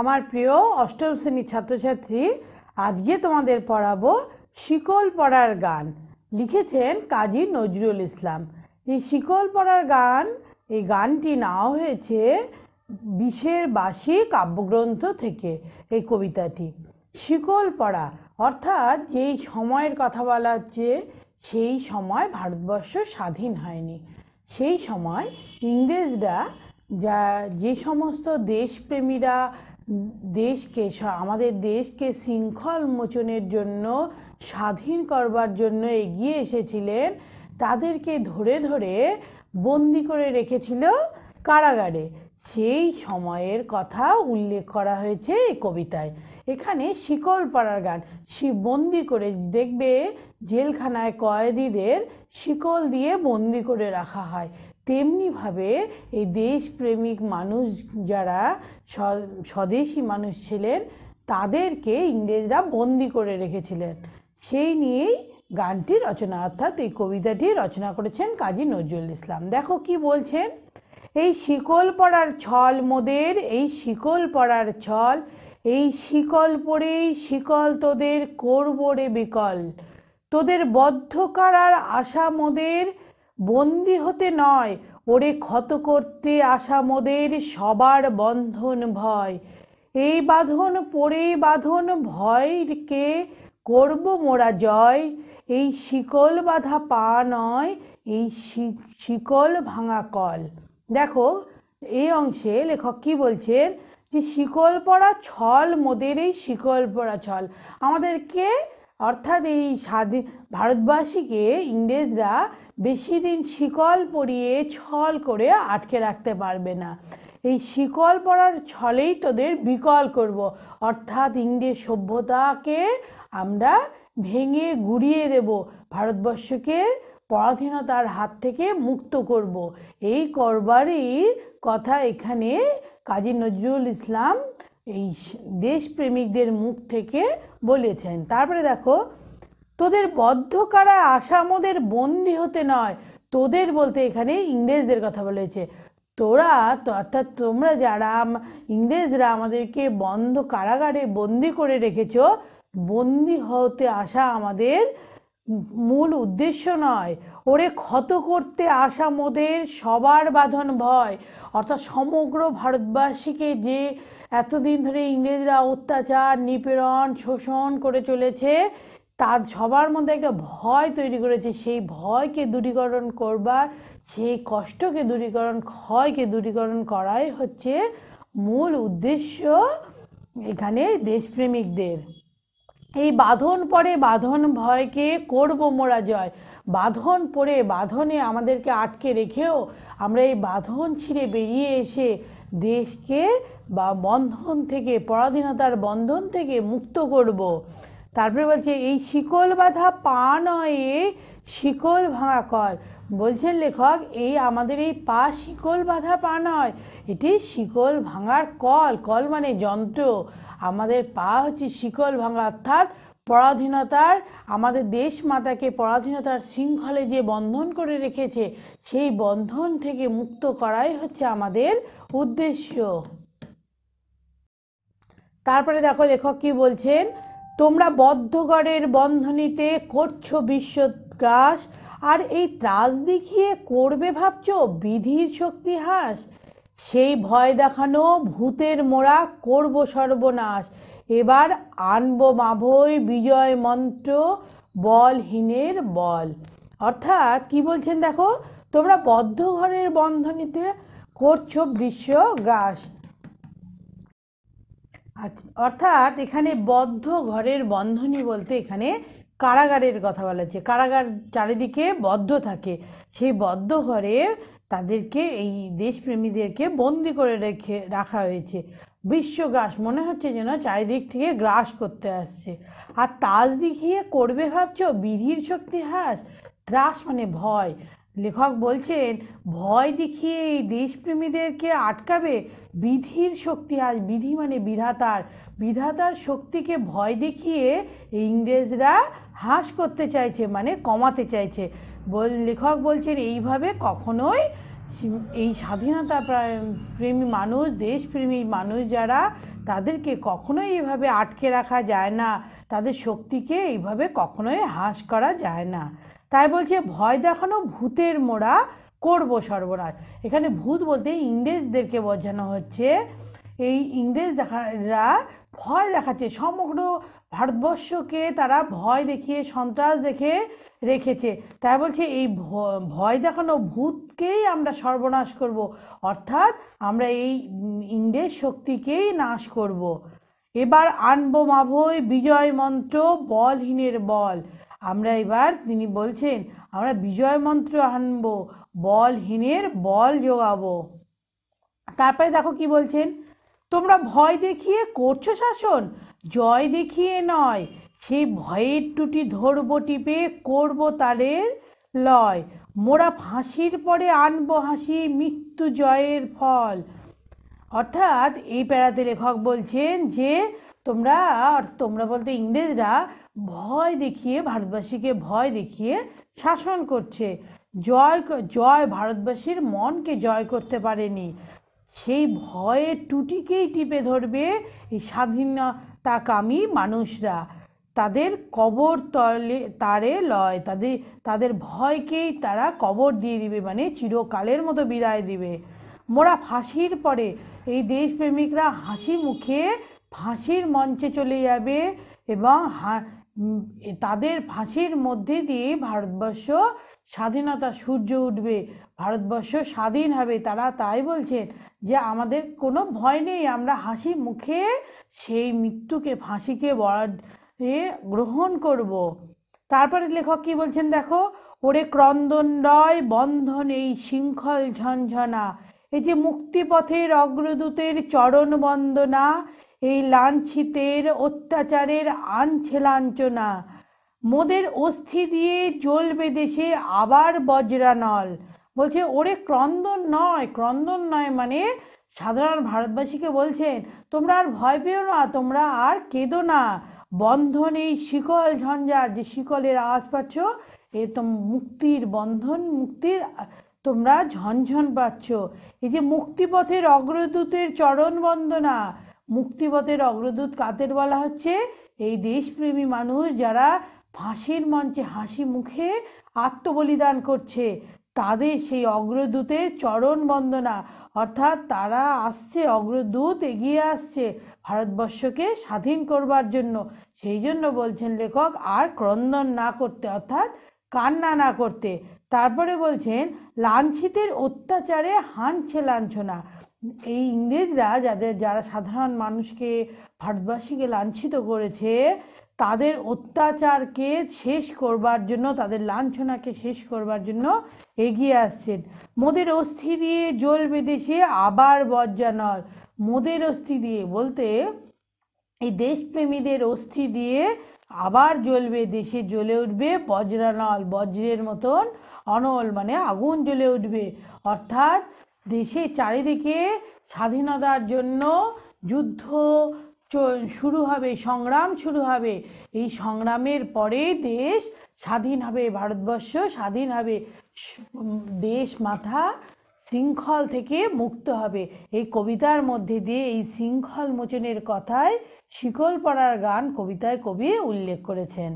আমার প্রিয় অষ্টম শ্রেণীর ছাত্রছাত্রী আজকে তোমাদের পড়াবো শিকল পড়ার গান লিখেছেন কাজী নজরুল ইসলাম এই শিকল পড়ার গান এই গানটি নেওয়া হয়েছে বিশের বাসী কাব্যগ্রন্থ থেকে এই কবিতাটি শিকল পড়া অর্থাৎ যেই সময়ের কথা বলা হচ্ছে সেই সময় ভারতবর্ষ স্বাধীন হয়নি সেই সময় ইংরেজরা যা যে সমস্ত দেশপ্রেমীরা দেশকে আমাদের দেশকে শৃঙ্খল মোচনের জন্য স্বাধীন করবার জন্য এগিয়ে এসেছিলেন তাদেরকে ধরে ধরে বন্দি করে রেখেছিল কারাগারে সেই সময়ের কথা উল্লেখ করা হয়েছে এই কবিতায় এখানে শিকল পাড়ার গান সে বন্দি করে দেখবে জেলখানায় কয়েদিদের শিকল দিয়ে বন্দি করে রাখা হয় তেমনিভাবে এই দেশপ্রেমিক মানুষ যারা স্বদেশী মানুষ ছিলেন তাদেরকে ইংরেজরা বন্দি করে রেখেছিলেন সেই নিয়েই গানটি রচনা অর্থাৎ এই কবিতাটি রচনা করেছেন কাজী নজরুল ইসলাম দেখো কি বলছেন এই শিকল পড়ার ছল মোদের এই শিকল পড়ার ছল এই শিকল পড়েই শিকল তোদের করবো রে বিকল তোদের বদ্ধ করার আশা মোদের বন্দি হতে নয় ওরে ক্ষত করতে আসা মোদের সবার বন্ধন ভয় এই বাঁধন পরে বাঁধন ভয়কে করব মোরা জয় এই শিকল বাঁধা পা নয় এই শিকল ভাঙা কল দেখো এই অংশে লেখক কি বলছেন যে শিকল পড়া ছল মোদের এই শিকল পড়া ছল আমাদেরকে অর্থাৎ এই স্বাধীন ভারতবাসীকে ইংরেজরা বেশি দিন শিকল পরিয়ে ছল করে আটকে রাখতে পারবে না এই শিকল পড়ার ছলেই তোদের বিকল করব। অর্থাৎ ইংরেজ সভ্যতাকে আমরা ভেঙে গুড়িয়ে দেব ভারতবর্ষকে পরাধীনতার হাত থেকে মুক্ত করব। এই করবারই কথা এখানে কাজী নজরুল ইসলাম এই দেশপ্রেমিকদের মুখ থেকে বলেছেন তারপরে দেখো তোদের বদ্ধ কারা আসামদের বন্দি হতে নয় তোদের বলতে এখানে ইংরেজদের কথা বলেছে তোরা অর্থাৎ তোমরা যারা ইংরেজরা আমাদেরকে বন্ধ কারাগারে বন্দি করে রেখেছ বন্দি হতে আসা আমাদের মূল উদ্দেশ্য নয় ওরে ক্ষত করতে আসা মোদের সবার বাঁধন ভয় অর্থাৎ সমগ্র ভারতবাসীকে যে এতদিন ধরে ইংরেজরা অত্যাচার নিপীড়ন শোষণ করে চলেছে তার সবার মধ্যে একটা ভয় তৈরি করেছে সেই ভয়কে দূরীকরণ করবার সেই কষ্টকে দূরীকরণ ক্ষয়কে দূরীকরণ করাই হচ্ছে মূল উদ্দেশ্য এখানে দেশপ্রেমিকদের এই বাঁধন পরে বাঁধন ভয়কে করব মোরা জয় বাঁধন পরে বাঁধনে আমাদেরকে আটকে রেখেও আমরা এই বাঁধন ছিঁড়ে বেরিয়ে এসে দেশকে বা বন্ধন থেকে পরাধীনতার বন্ধন থেকে মুক্ত করব। তারপরে বলছে এই শিকল বাঁধা পা নয় শিকল ভাঙা কর বলছেন লেখক এই আমাদের এই পা শিকল বাঁধা পা নয় এটি শিকল ভাঙার কল কল মানে যন্ত্র আমাদের পা হচ্ছে শিকল ভাঙা অর্থাৎ পরাধীনতার আমাদের দেশ মাতাকে পরাধীনতার শৃঙ্খলে যে বন্ধন করে রেখেছে সেই বন্ধন থেকে মুক্ত করাই হচ্ছে আমাদের উদ্দেশ্য তারপরে দেখো লেখক কি বলছেন তোমরা বদ্ধগড়ের বন্ধনীতে করছো বিশ্বগ্রাস আর এই ত্রাস দেখিয়ে করবে ভাবছ বিধির শক্তি হাস সেই ভয় দেখানো ভূতের মোড়া করব সর্বনাশ এবার আনব মাভই বিজয় মন্ত্র বলহীনের বল অর্থাৎ কি বলছেন দেখো তোমরা বদ্ধ ঘরের বন্ধনীতে করছো বিশ্ব গ্রাস আচ্ছা, অর্থাৎ এখানে বদ্ধ ঘরের বন্ধনী বলতে এখানে কারাগারের কথা বলা কারাগার চারিদিকে বদ্ধ থাকে সেই বদ্ধ ঘরে তাদেরকে এই দেশপ্রেমীদেরকে বন্দি করে রেখে রাখা হয়েছে বিশ্বগ্রাস মনে হচ্ছে যেন চারিদিক থেকে গ্রাস করতে আসছে আর তাজ দেখিয়ে করবে ভাবছ বিধির শক্তি হ্রাস ত্রাস মানে ভয় লেখক বলছেন ভয় দেখিয়ে এই দেশপ্রেমীদেরকে আটকাবে বিধির শক্তি হ্রাস বিধি মানে বিধাতার বিধাতার শক্তিকে ভয় দেখিয়ে ইংরেজরা হ্রাস করতে চাইছে মানে কমাতে চাইছে বল লেখক বলছেন এইভাবে কখনোই এই স্বাধীনতা প্রেমী মানুষ দেশপ্রেমী মানুষ যারা তাদেরকে কখনোই এভাবে আটকে রাখা যায় না তাদের শক্তিকে এইভাবে কখনোই হ্রাস করা যায় না তাই বলছে ভয় দেখানো ভূতের মোড়া করব সর্বনাশ এখানে ভূত বলতে ইংরেজদেরকে বোঝানো হচ্ছে এই ইংরেজ দেখারা ভয় দেখাচ্ছে সমগ্র ভারতবর্ষকে তারা ভয় দেখিয়ে সন্ত্রাস দেখে রেখেছে তাই বলছে এই ভয় দেখানো ভূতকেই আমরা সর্বনাশ করব। অর্থাৎ আমরা এই ইংরেজ শক্তিকেই নাশ করব। এবার আনবো মাভই বিজয় মন্ত্র বলহীনের বল আমরা এবার তিনি বলছেন আমরা বিজয় মন্ত্র আনবো বলহীনের বল যোগাবো তারপরে দেখো কি বলছেন তোমরা ভয় দেখিয়ে করছো শাসন জয় দেখিয়ে নয় সে ভয়ের টুটি ধরব টিপে করব তাদের লয় মোরা ফাঁসির পরে আনব হাসি মৃত্যু জয়ের ফল অর্থাৎ এই প্যারাতে লেখক বলছেন যে তোমরা তোমরা বলতে ইংরেজরা ভয় দেখিয়ে ভারতবাসীকে ভয় দেখিয়ে শাসন করছে জয় জয় ভারতবাসীর মনকে জয় করতে পারেনি সেই ভয়ে টুটিকেই টিপে ধরবে এই স্বাধীনতাকামী মানুষরা তাদের কবর তলে তারে লয় তাদের তাদের ভয়কেই তারা কবর দিয়ে দিবে মানে চিরকালের মতো বিদায় দিবে মোরা ফাঁসির পরে এই দেশপ্রেমিকরা হাসি মুখে ফাঁসির মঞ্চে চলে যাবে এবং তাদের ফাঁসির মধ্যে দিয়ে ভারতবর্ষ স্বাধীনতা সূর্য উঠবে ভারতবর্ষ স্বাধীন হবে তারা তাই বলছেন যে আমাদের কোনো ভয় নেই আমরা হাসি মুখে সেই মৃত্যুকে ফাঁসিকে বরাদ্দে গ্রহণ করব। তারপরে লেখক কি বলছেন দেখো ওরে ক্রন্দন রয় বন্ধন এই শৃঙ্খল ঝঞ্ঝনা এই যে মুক্তিপথের অগ্রদূতের চরণ বন্দনা এই লাঞ্ছিতের অত্যাচারের আনছে লাঞ্ছনা মোদের অস্থি দিয়ে চলবে দেশে আবার বজ্রানল বলছে ওরে ক্রন্দন নয় ক্রন্দন নয় মানে সাধারণ ভারতবাসীকে বলছেন তোমরা আর ভয় পেও না তোমরা আর কেঁদো না বন্ধন এই শিকল ঝঞ্ঝার যে শিকলের আওয়াজ পাচ্ছ এ তো মুক্তির বন্ধন মুক্তির তোমরা ঝনঝন পাচ্ছ এই যে মুক্তিপথের অগ্রদূতের চরণ বন্দনা মুক্তিপথের অগ্রদূত কাতের বলা হচ্ছে এই দেশপ্রেমী মানুষ যারা ফাঁসির মঞ্চে হাসি মুখে আত্মবলিদান করছে তাদের সেই অগ্রদূতের চরণ বন্দনা অর্থাৎ তারা আসছে অগ্রদূত এগিয়ে আসছে ভারতবর্ষকে স্বাধীন করবার জন্য সেই জন্য বলছেন লেখক আর ক্রন্দন না করতে অর্থাৎ কান্না না করতে তারপরে বলছেন লাঞ্ছিতের অত্যাচারে হানছে লাঞ্ছনা এই ইংরেজরা যাদের যারা সাধারণ মানুষকে ভারতবাসীকে লাঞ্ছিত করেছে তাদের অত্যাচারকে শেষ করবার জন্য তাদের লাঞ্ছনাকে শেষ করবার জন্য এগিয়ে আসছেন মোদের অস্থি দিয়ে জল বিদেশে আবার বজ্রানল মোদের অস্থি দিয়ে বলতে এই দেশপ্রেমীদের অস্থি দিয়ে আবার জ্বলবে দেশে জ্বলে উঠবে বজ্রানল বজ্রের মতন অনল মানে আগুন জ্বলে উঠবে অর্থাৎ দেশে চারিদিকে স্বাধীনতার জন্য যুদ্ধ শুরু হবে সংগ্রাম শুরু হবে এই সংগ্রামের পরে দেশ স্বাধীন হবে ভারতবর্ষ স্বাধীন হবে দেশ মাথা শৃঙ্খল থেকে মুক্ত হবে এই কবিতার মধ্যে দিয়ে এই শৃঙ্খল মোচনের কথায় শিকল পড়ার গান কবিতায় কবি উল্লেখ করেছেন